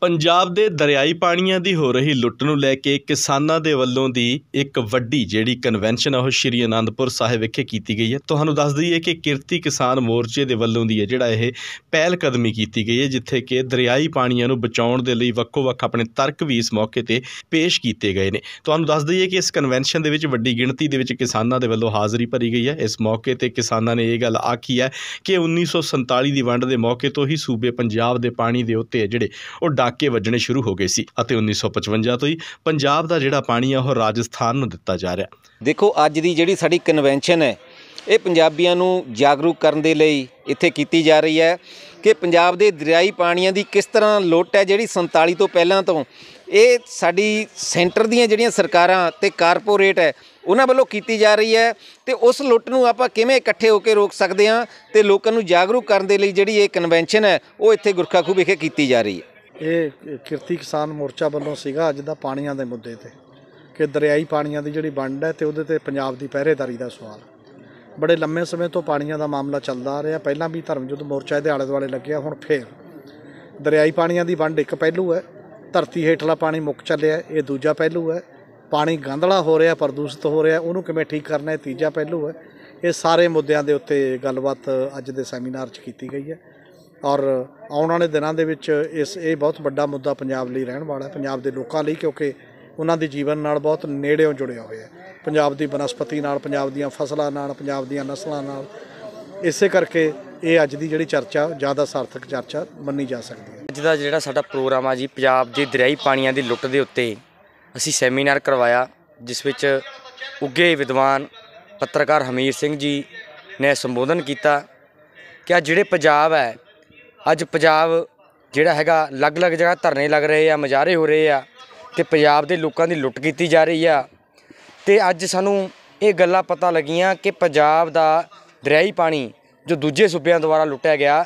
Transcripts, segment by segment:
ਪੰਜਾਬ ਦੇ ਦਰਿਆਈ ਪਾਣੀਆਂ ਦੀ ਹੋ ਰਹੀ ਲੁੱਟ ਨੂੰ ਲੈ ਕੇ ਕਿਸਾਨਾਂ ਦੇ ਵੱਲੋਂ ਦੀ ਇੱਕ ਵੱਡੀ ਜਿਹੜੀ ਕਨਵੈਨਸ਼ਨ ਆ ਉਹ ਸ਼੍ਰੀ ਅਨੰਦਪੁਰ ਸਾਹਿਬ ਵਿਖੇ ਕੀਤੀ ਗਈ ਹੈ ਤੁਹਾਨੂੰ ਦੱਸ ਦਈਏ ਕਿ ਕਿਰਤੀ ਕਿਸਾਨ ਮੋਰਚੇ ਦੇ ਵੱਲੋਂ ਦੀ ਹੈ ਜਿਹੜਾ ਇਹ ਪਹਿਲ ਕਦਮੀ ਕੀਤੀ ਗਈ ਹੈ ਜਿੱਥੇ ਕਿ ਦਰਿਆਈ ਪਾਣੀਆਂ ਨੂੰ ਬਚਾਉਣ ਦੇ ਲਈ ਵੱਖੋ-ਵੱਖ ਆਪਣੇ ਤਰਕ ਵੀ ਇਸ ਮੌਕੇ ਤੇ ਪੇਸ਼ ਕੀਤੇ ਗਏ ਨੇ ਤੁਹਾਨੂੰ ਦੱਸ ਦਈਏ ਕਿ ਇਸ ਕਨਵੈਨਸ਼ਨ ਦੇ ਵਿੱਚ ਵੱਡੀ ਗਿਣਤੀ ਦੇ ਵਿੱਚ ਕਿਸਾਨਾਂ ਦੇ ਵੱਲੋਂ ਹਾਜ਼ਰੀ ਭਰੀ ਗਈ ਹੈ ਇਸ ਮੌਕੇ ਤੇ ਕਿਸਾਨਾਂ ਨੇ ਇਹ ਗੱਲ ਆਖੀ ਹੈ ਕਿ 1947 ਦੀ ਵੰਡ ਦੇ ਮੌਕੇ ਤੋਂ ਹੀ ਸੂਬੇ ਪੰਜਾਬ ਦੇ ਪਾਣੀ ਦੇ ਉੱਤੇ ਜਿਹੜੇ ਉਹ ਪਟਾਕੇ ਵੱਜਣੇ ਸ਼ੁਰੂ ਹੋ ਗਏ ਸੀ ਅਤੇ 1955 ਤੋਂ ਹੀ ਪੰਜਾਬ ਦਾ ਜਿਹੜਾ ਪਾਣੀ ਆ ਉਹ ਰਾਜਸਥਾਨ ਨੂੰ ਦਿੱਤਾ ਜਾ ਰਿਹਾ ਦੇਖੋ ਅੱਜ ਦੀ ਜਿਹੜੀ ਸਾਡੀ ਕਨਵੈਨਸ਼ਨ ਹੈ ਇਹ ਪੰਜਾਬੀਆਂ ਨੂੰ ਜਾਗਰੂਕ ਕਰਨ ਦੇ ਲਈ ਇੱਥੇ ਕੀਤੀ ਜਾ ਰਹੀ ਹੈ ਕਿ ਪੰਜਾਬ ਦੇ ਦਰਿਆਈ ਪਾਣੀਆਂ ਦੀ ਕਿਸ ਤਰ੍ਹਾਂ ਲੋਟ ਹੈ ਜਿਹੜੀ 47 ਤੋਂ ਪਹਿਲਾਂ ਤੋਂ ਇਹ ਸਾਡੀ ਸੈਂਟਰ ਦੀਆਂ ਜਿਹੜੀਆਂ ਸਰਕਾਰਾਂ ਤੇ ਕਾਰਪੋਰੇਟ ਹੈ ਉਹਨਾਂ ਵੱਲੋਂ ਕੀਤੀ ਜਾ ਰਹੀ ਹੈ ਤੇ ਉਸ ਲੁੱਟ ਨੂੰ ਆਪਾਂ ਕਿਵੇਂ ਇਕੱਠੇ ਹੋ ਕੇ ਰੋਕ ਸਕਦੇ ਹਾਂ ਤੇ ਲੋਕਾਂ ਨੂੰ ਜਾਗਰੂਕ ਕਰਨ ਦੇ ਲਈ ਜਿਹੜੀ ਇਹ ਕਨਵੈਨਸ਼ਨ ਹੈ ਉਹ ਇੱਥੇ ਗੁਰਖਾਖੂ ਵਿਖੇ ਕੀਤੀ ਜਾ ਰਹੀ ਹੈ ਇਹ ਕਿਰਤੀ ਕਿਸਾਨ ਮੋਰਚਾ ਵੱਲੋਂ ਸੀਗਾ ਅੱਜ ਦਾ ਪਾਣੀਆਂ ਦੇ ਮੁੱਦੇ ਤੇ ਕਿ ਦਰਿਆਈ ਪਾਣੀਆਂ ਦੀ ਜਿਹੜੀ ਵੰਡ ਹੈ ਤੇ ਉਹਦੇ ਤੇ ਪੰਜਾਬ ਦੀ ਪਹਿਰੇਦਾਰੀ ਦਾ ਸਵਾਲ ਬੜੇ ਲੰਮੇ ਸਮੇਂ ਤੋਂ ਪਾਣੀਆਂ ਦਾ ਮਾਮਲਾ ਚੱਲਦਾ ਆ ਰਿਹਾ ਪਹਿਲਾਂ ਵੀ ਧਰਮਯੁੱਧ ਮੋਰਚਾ ਇਹਦੇ ਆਲੇ ਦੁਆਲੇ ਲੱਗਿਆ ਹੁਣ ਫੇਰ ਦਰਿਆਈ ਪਾਣੀਆਂ ਦੀ ਵੰਡ ਇੱਕ ਪਹਿਲੂ ਹੈ ਧਰਤੀ ਹੇਠਲਾ ਪਾਣੀ ਮੁੱਕ ਚੱਲਿਆ ਇਹ ਦੂਜਾ ਪਹਿਲੂ ਹੈ ਪਾਣੀ ਗੰਧਲਾ ਹੋ ਰਿਹਾ ਪ੍ਰਦੂਸ਼ਿਤ ਹੋ ਰਿਹਾ ਉਹਨੂੰ ਕਿਵੇਂ ਠੀਕ ਕਰਨਾ ਹੈ ਤੀਜਾ ਪਹਿਲੂ ਹੈ ਇਹ ਸਾਰੇ ਮੁੱਦਿਆਂ ਦੇ ਉੱਤੇ ਗੱਲਬਾਤ ਅੱਜ ਦੇ ਸੈਮੀਨਾਰ 'ਚ ਕੀਤੀ ਗਈ ਹੈ ਔਰ ਆਉਣ ਵਾਲੇ ਦਿਨਾਂ ਦੇ ਵਿੱਚ ਇਸ ਇਹ ਬਹੁਤ ਵੱਡਾ ਮੁੱਦਾ ਪੰਜਾਬ ਲਈ ਰਹਿਣ ਵਾਲਾ ਹੈ ਪੰਜਾਬ ਦੇ ਲੋਕਾਂ ਲਈ ਕਿਉਂਕਿ ਉਹਨਾਂ ਦੇ ਜੀਵਨ ਨਾਲ ਬਹੁਤ ਨੇੜਿਓਂ ਜੁੜਿਆ ਹੋਇਆ ਹੈ ਪੰਜਾਬ ਦੀ ਬਨਸਪਤੀ ਨਾਲ ਪੰਜਾਬ ਦੀਆਂ ਫਸਲਾਂ ਨਾਲ ਪੰਜਾਬ ਦੀਆਂ ਨਸਲਾਂ ਨਾਲ ਇਸੇ ਕਰਕੇ ਇਹ ਅੱਜ ਦੀ ਜਿਹੜੀ ਚਰਚਾ ਜ਼ਿਆਦਾ ਸਾਰਥਕ ਚਰਚਾ ਮੰਨੀ ਜਾ ਸਕਦੀ ਹੈ ਅੱਜ ਦਾ ਜਿਹੜਾ ਸਾਡਾ ਪ੍ਰੋਗਰਾਮ ਆ ਜੀ ਪੰਜਾਬ ਦੇ ਦਰਿਆਈ ਪਾਣੀਆਂ ਦੀ ਲੁੱਟ ਦੇ ਉੱਤੇ ਅਸੀਂ ਸੈਮੀਨਾਰ ਕਰਵਾਇਆ ਜਿਸ ਵਿੱਚ ਉੱਗੇ ਵਿਦਵਾਨ ਪੱਤਰਕਾਰ ਹਮੀਰ ਸਿੰਘ ਜੀ ਨੇ ਸੰਬੋਧਨ ਕੀਤਾ ਕਿ ਆ ਜਿਹੜੇ ਪੰਜਾਬ ਹੈ ਅੱਜ ਪੰਜਾਬ ਜਿਹੜਾ ਹੈਗਾ ਅਲੱਗ-ਅਲੱਗ ਜਗ੍ਹਾ ਧਰਨੇ ਲੱਗ ਰਹੇ ਆ ਮਜਾਰੇ ਹੋ ਰਹੇ ਆ ਤੇ ਪੰਜਾਬ ਦੇ ਲੋਕਾਂ ਦੀ ਲੁੱਟ ਕੀਤੀ ਜਾ ਰਹੀ ਆ ਤੇ ਅੱਜ ਸਾਨੂੰ ਇਹ ਗੱਲਾਂ ਪਤਾ ਲੱਗੀਆਂ ਕਿ ਪੰਜਾਬ ਦਾ ਦਰਿਆਈ ਪਾਣੀ ਜੋ ਦੂਜੇ ਸੂਬਿਆਂ ਦੁਆਰਾ ਲੁੱਟਿਆ ਗਿਆ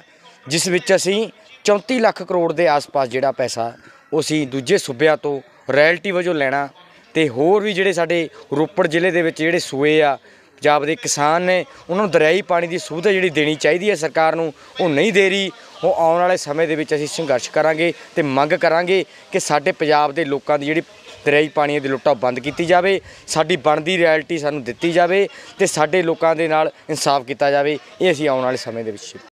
ਜਿਸ ਵਿੱਚ ਅਸੀਂ 34 ਲੱਖ ਕਰੋੜ ਦੇ ਆਸ-ਪਾਸ ਜਿਹੜਾ ਪੈਸਾ ਉਹ ਅਸੀਂ ਦੂਜੇ ਸੂਬਿਆਂ ਤੋਂ ਰਾਇਲਟੀ ਵਜੋਂ ਲੈਣਾ ਤੇ ਹੋਰ ਵੀ ਜਿਹੜੇ ਸਾਡੇ ਰੋਪੜ ਜ਼ਿਲ੍ਹੇ ਦੇ ਵਿੱਚ ਜਿਹੜੇ ਸੂਏ ਆ ਪੰਜਾਬ ਦੇ ਕਿਸਾਨ ਨੇ ਉਹਨਾਂ ਨੂੰ ਦਰਿਆਈ ਪਾਣੀ ਦੀ ਸੁਵਿਧਾ ਜਿਹੜੀ ਦੇਣੀ ਚਾਹੀਦੀ ਹੈ ਸਰਕਾਰ ਨੂੰ ਉਹ ਨਹੀਂ ਦੇ ਰਹੀ ਉਹ ਆਉਣ ਵਾਲੇ ਸਮੇਂ ਦੇ ਵਿੱਚ ਅਸੀਂ ਸੰਘਰਸ਼ ਕਰਾਂਗੇ ਤੇ ਮੰਗ ਕਰਾਂਗੇ ਕਿ ਸਾਡੇ ਪੰਜਾਬ ਦੇ ਲੋਕਾਂ ਦੀ ਜਿਹੜੀ ਦਰਿਆਈ ਪਾਣੀ ਦੀ ਲੁੱਟਾ ਬੰਦ ਕੀਤੀ ਜਾਵੇ ਸਾਡੀ ਬਣਦੀ ਰਿਐਲਿਟੀ ਸਾਨੂੰ ਦਿੱਤੀ ਜਾਵੇ ਤੇ ਸਾਡੇ ਲੋਕਾਂ ਦੇ ਨਾਲ ਇਨਸਾਫ ਕੀਤਾ ਜਾਵੇ ਇਹ ਅਸੀਂ ਆਉਣ ਵਾਲੇ ਸਮੇਂ ਦੇ ਵਿੱਚ